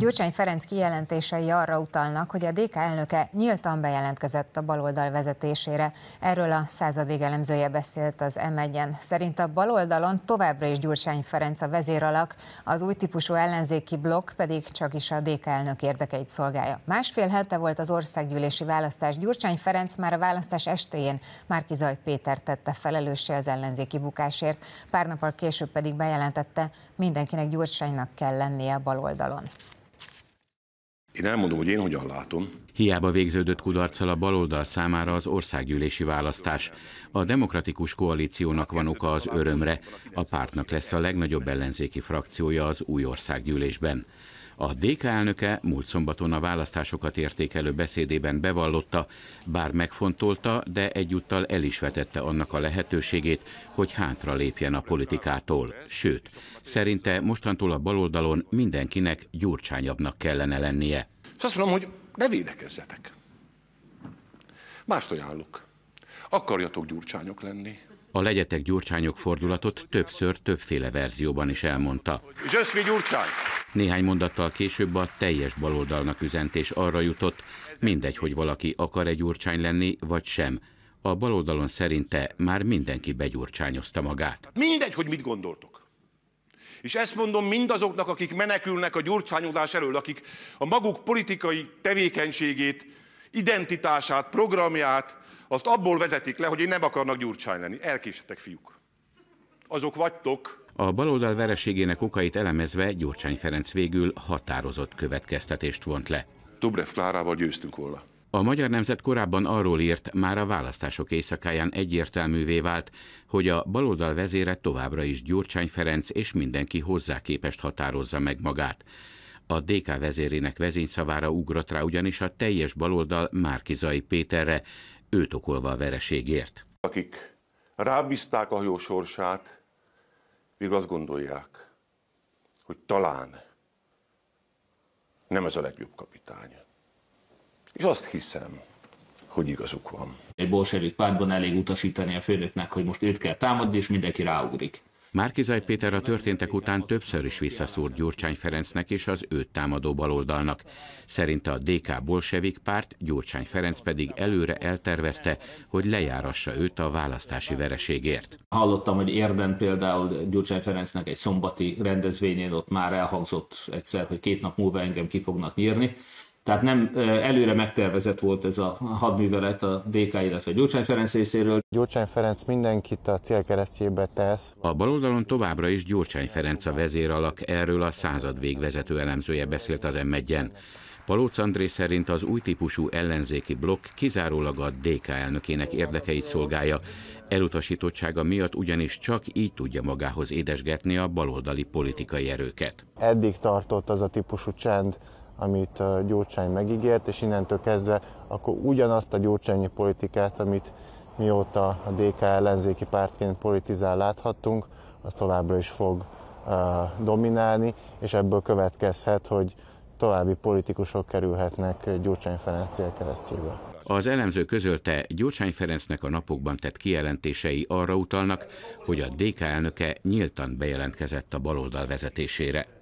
Gyurcsány Ferenc kijelentései arra utalnak, hogy a DK elnöke nyíltan bejelentkezett a baloldal vezetésére. Erről a századvég elemzője beszélt az M1-en. Szerint a baloldalon továbbra is Gyurcsány Ferenc a vezéralak, az új típusú ellenzéki blokk pedig csak is a DK elnök érdekeit szolgálja. Másfél hete volt az országgyűlési választás. Gyurcsány Ferenc már a választás estéjén Márkizaj Péter tette felelőssé az ellenzéki bukásért. Pár nappal később pedig bejelentette, mindenkinek Gyurcsánynak kell lennie a baloldalon. Én elmondom, hogy én hogyan látom. Hiába végződött kudarccal a baloldal számára az országgyűlési választás. A demokratikus koalíciónak van oka az örömre, a pártnak lesz a legnagyobb ellenzéki frakciója az új országgyűlésben. A DK elnöke múlt szombaton a választásokat értékelő beszédében bevallotta, bár megfontolta, de egyúttal el is vetette annak a lehetőségét, hogy hátra lépjen a politikától. Sőt, szerinte mostantól a baloldalon mindenkinek gyurcsányabbnak kellene lennie. És azt mondom, hogy ne védekezzetek. Mást ajánlok. Akarjatok gyurcsányok lenni, a legyetek gyurcsányok fordulatot többször többféle verzióban is elmondta. Zsöszvi gyurcsány! Néhány mondattal később a teljes baloldalnak üzentés arra jutott, mindegy, hogy valaki akar egy gyurcsány lenni, vagy sem. A baloldalon szerinte már mindenki begyurcsányozta magát. Mindegy, hogy mit gondoltok. És ezt mondom mindazoknak, akik menekülnek a gyurcsányozás elől, akik a maguk politikai tevékenységét, identitását, programját, azt abból vezetik le, hogy én nem akarnak gyurcsány lenni. Elkésetek, fiúk. Azok vagytok. A baloldal vereségének okait elemezve Gyurcsány Ferenc végül határozott következtetést vont le. Dobrev Klárával győztünk volna. A Magyar Nemzet korábban arról írt, már a választások éjszakáján egyértelművé vált, hogy a baloldal vezére továbbra is Gyurcsány Ferenc és mindenki hozzá képest határozza meg magát. A DK vezérének vezényszavára ugrott rá ugyanis a teljes baloldal Márkizai Péterre, őt okolva a vereségért. Akik rábízták a hajó sorsát, végül azt gondolják, hogy talán nem ez a legjobb kapitány. És azt hiszem, hogy igazuk van. Egy bolsevik pártban elég utasítani a főnöknek, hogy most őt kell támadni, és mindenki ráugrik. Márkizaj Péter a történtek után többször is visszaszúrt Gyurcsány Ferencnek és az őt támadó baloldalnak. Szerinte a DK bolsevik párt, Gyurcsány Ferenc pedig előre eltervezte, hogy lejárassa őt a választási vereségért. Hallottam, hogy Érden például Gyurcsány Ferencnek egy szombati rendezvényén ott már elhangzott egyszer, hogy két nap múlva engem ki fognak nyírni. Tehát nem előre megtervezett volt ez a hadművelet a DK, illetve Gyurcsány Ferenc részéről. Gyurcsány Ferenc mindenkit a célkeresztjébe tesz. A baloldalon továbbra is Gyurcsány Ferenc a vezéralak, erről a század végvezető elemzője beszélt az m Palóc André szerint az új típusú ellenzéki blokk kizárólag a DK elnökének érdekeit szolgálja. Elutasítottsága miatt ugyanis csak így tudja magához édesgetni a baloldali politikai erőket. Eddig tartott az a típusú csend, amit Gyurcsány megígért, és innentől kezdve akkor ugyanazt a gyurcsányi politikát, amit mióta a DK ellenzéki pártként politizál láthattunk, az továbbra is fog uh, dominálni, és ebből következhet, hogy további politikusok kerülhetnek Gyurcsány Ferenc célkeresztjébe. Az elemző közölte, Gyurcsány Ferencnek a napokban tett kijelentései arra utalnak, hogy a DK elnöke nyíltan bejelentkezett a baloldal vezetésére.